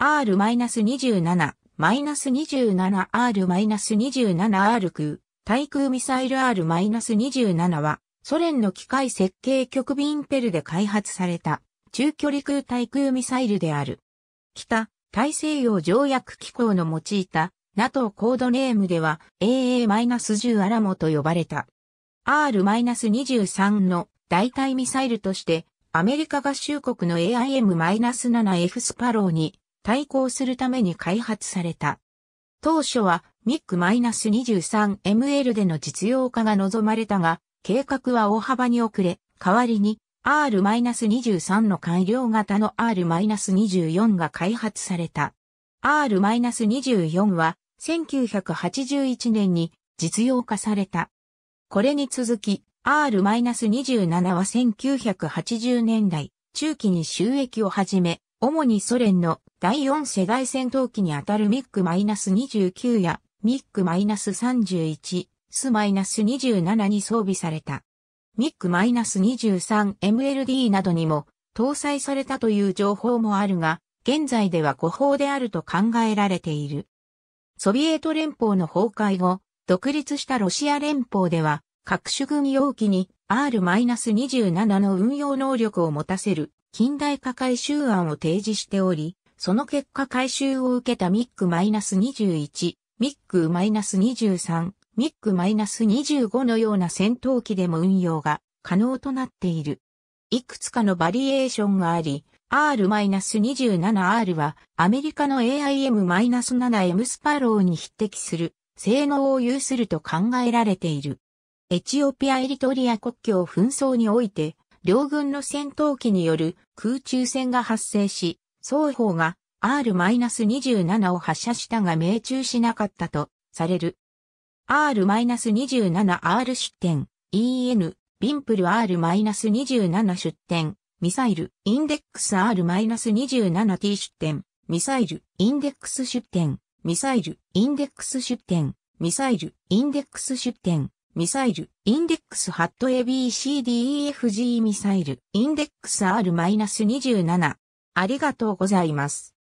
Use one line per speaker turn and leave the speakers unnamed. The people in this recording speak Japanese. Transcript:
R-27、-27R-27R 空、対空ミサイル R-27 は、ソ連の機械設計局ビンペルで開発された、中距離空対空ミサイルである。北、大西洋条約機構の用いた、NATO コードネームでは AA-10 アラモと呼ばれた。R-23 の代替ミサイルとして、アメリカ合衆国の AIM-7F スパローに対抗するために開発された。当初は MIC-23ML での実用化が望まれたが、計画は大幅に遅れ、代わりに R-23 の改良型の R-24 が開発された。R-24 は1981年に実用化された。これに続き R-27 は1980年代中期に収益を始め主にソ連の第4世代戦闘機にあたるミック -29 やミック -31、ス -27 に装備された。ミック -23MLD などにも搭載されたという情報もあるが、現在では誤報であると考えられている。ソビエト連邦の崩壊後、独立したロシア連邦では、各種軍用機に R-27 の運用能力を持たせる近代化改修案を提示しており、その結果改修を受けたミック -21、ミック -23、ミック -25 のような戦闘機でも運用が可能となっている。いくつかのバリエーションがあり、R-27R はアメリカの AIM-7M スパローに匹敵する性能を有すると考えられている。エチオピア・エリトリア国境紛争において両軍の戦闘機による空中戦が発生し、双方が R-27 を発射したが命中しなかったとされる。R-27R 出展、EN、ビンプル R-27 出展、ミサイル、インデックス R-27T 出展、ミサイル、インデックス出展、ミサイル、インデックス出展、ミサイル、インデックス出展、ミサイル、インデックスハット ABCDEFG ミサイル、インデックス R-27。ありがとうございます。